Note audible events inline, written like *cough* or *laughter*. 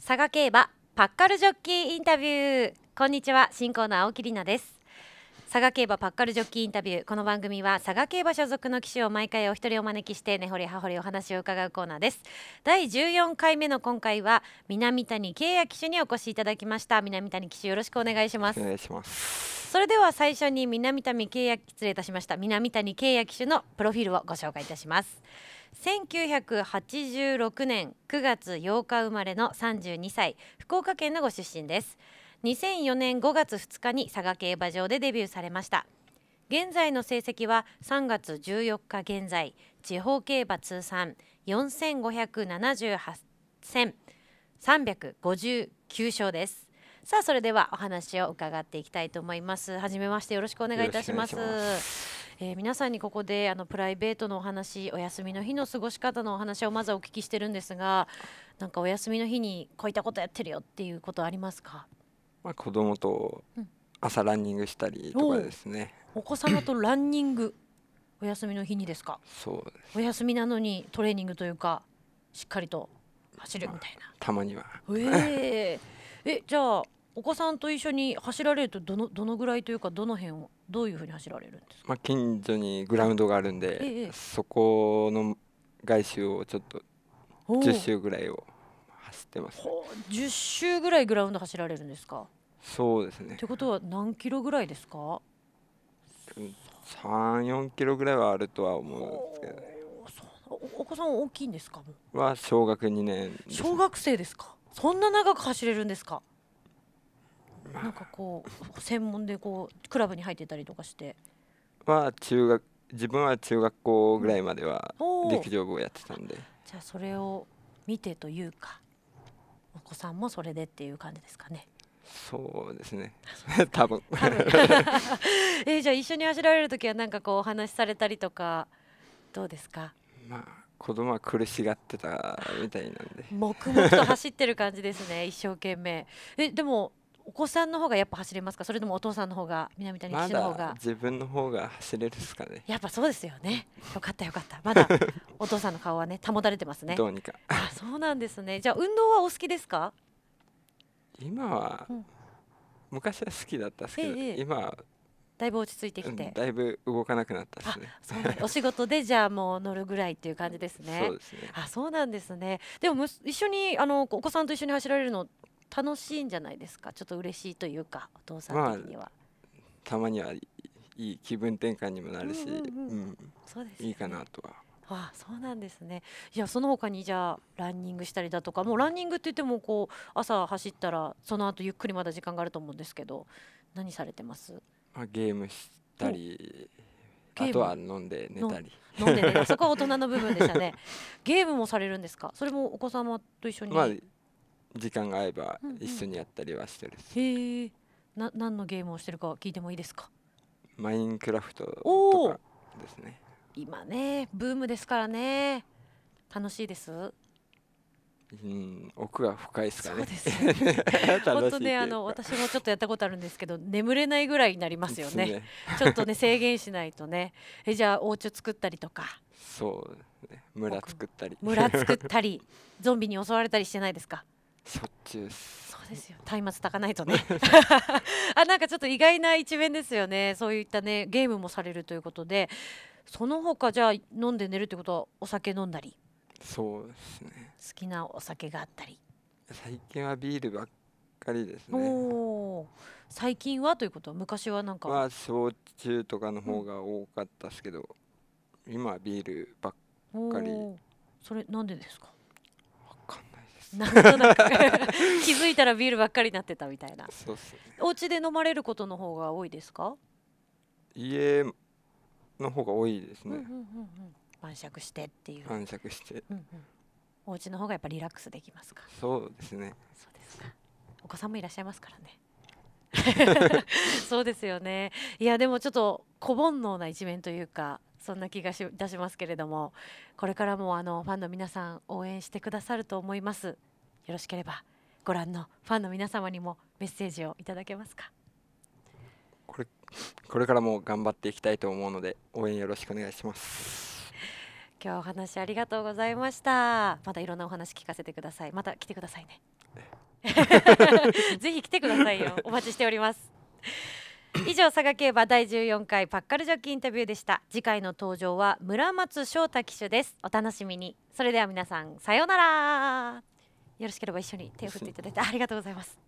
佐賀競馬パッカルジョッキーインタビューこんにちは進行の青木里奈です佐賀競馬パッカルジョッキーインタビューこの番組は佐賀競馬所属の騎手を毎回お一人お招きして根掘り葉掘りお話を伺うコーナーです第14回目の今回は南谷圭也騎手にお越しいただきました南谷騎手よろしくお願いしますお願いしますそれでは最初に南谷契約失礼いたしました南谷契約手のプロフィールをご紹介いたします1986年9月8日生まれの32歳福岡県のご出身です2004年5月2日に佐賀競馬場でデビューされました現在の成績は3月14日現在地方競馬通算4578戦359勝ですさあそれではお話を伺っていきたいと思いますはめましてよろしくお願いいたしますえー、皆さんにここであのプライベートのお話お休みの日の過ごし方のお話をまずお聞きしてるんですがなんかお休みの日にこういったことやってるよっていうことありますか、まあ、子供と朝ランニングしたりとかですね、お子様とランニングお休みの日にですかそうですお休みなのにトレーニングというかしっかりと走るみたいな、まあ、たまにはえー、えじゃあお子さんと一緒に走られるとどのどのぐらいというかどの辺をどういうふうに走られるんですか、まあ、近所にグラウンドがあるんで、ええ、そこの外周をちょっと10周ぐらいを走ってます、ね、10周ぐらいグラウンド走られるんですかそうですねってことは何キロぐらいですか34キロぐらいはあるとは思うんですけどねお子さん大きいんですかは小学2年、ね、小学生ですかそんな長く走れるんですかなんかこう専門でこうクラブに入ってたりとかしてまあ中学自分は中学校ぐらいまでは陸上部をやってたんでじゃあそれを見てというかお子さんもそれでっていう感じですかねそうですね *laughs* 多分 *laughs* えじゃあ一緒に走られる時は何かこうお話しされたりとかどうですかまあ子供は苦しがってたみたいなんで黙々と走ってる感じですね一生懸命えでもお子さんの方がやっぱ走れますかそれともお父さんの方が南谷騎手の方が自分の方が走れるですかねやっぱそうですよねよかったよかったまだ *laughs* お父さんの顔はね保たれてますねどうにかあそうなんですねじゃあ運動はお好きですか今は、うん、昔は好きだったんですけど、ええ、今はだいぶ落ち着いてきて、うん、だいぶ動かなくなったですね。お仕事でじゃあもう乗るぐらいっていう感じですね。そうですね。あ、そうなんですね。でもむ一緒にあのお子さんと一緒に走られるの楽しいんじゃないですかちょっと嬉しいというかお父さん的には、まあ、たまにはいい気分転換にもなるし、いいかなとは。あそうなんですねいやその他にじゃあランニングしたりだとかもうランニングって言ってもこう朝走ったらその後ゆっくりまだ時間があると思うんですけど何されてます、まあ、ゲームしたりあとは飲んで寝たり飲んで寝たそこは大人の部分でしたねゲームもされるんですかそれもお子様と一緒に、まあ時間が合えば一緒にやったりはしてるし、うんうん、へえ何のゲームをしてるか聞いてもいいですかマインクラフトとかですね今ねブームですからね楽しいですうん、奥が深いですかね。*laughs* 本当ね、あの、私もちょっとやったことあるんですけど、眠れないぐらいになりますよね。ねちょっとね、制限しないとね、え、じゃあ、お家作ったりとか。そう、ね、村作ったり。村作ったり、*laughs* ゾンビに襲われたりしてないですか。しょっちゅうそうですよ松明炊かないとね *laughs* あなんかちょっと意外な一面ですよねそういったねゲームもされるということでその他じゃあ飲んで寝るってことはお酒飲んだりそうですね好きなお酒があったり最近はビールばっかりですねお最近はということは昔はなんかは焼酎とかの方が多かったですけど、うん、今はビールばっかりそれなんでですかなんとなく *laughs* 気づいたらビールばっかりになってたみたいなそうっす、お家で飲まれることの方が多いですか家の方が多いですね、うんうんうんうん、晩酌してっていう晩酌して、うんうん、お家の方がやっぱリラックスできますかそうですねそうですかお子さんもいらっしゃいますからね *laughs* そうですよねいやでもちょっと小煩悩な一面というかそんな気がし出しますけれどもこれからもあのファンの皆さん応援してくださると思いますよろしければご覧のファンの皆様にもメッセージをいただけますかこれこれからも頑張っていきたいと思うので応援よろしくお願いします今日お話ありがとうございましたまたいろんなお話聞かせてくださいまた来てくださいね *laughs* ぜひ来てくださいよお待ちしております以上佐賀競馬第14回パッカルジョッキーインタビューでした次回の登場は村松翔太騎手ですお楽しみにそれでは皆さんさようならよろしければ一緒に手を振っていただいてありがとうございます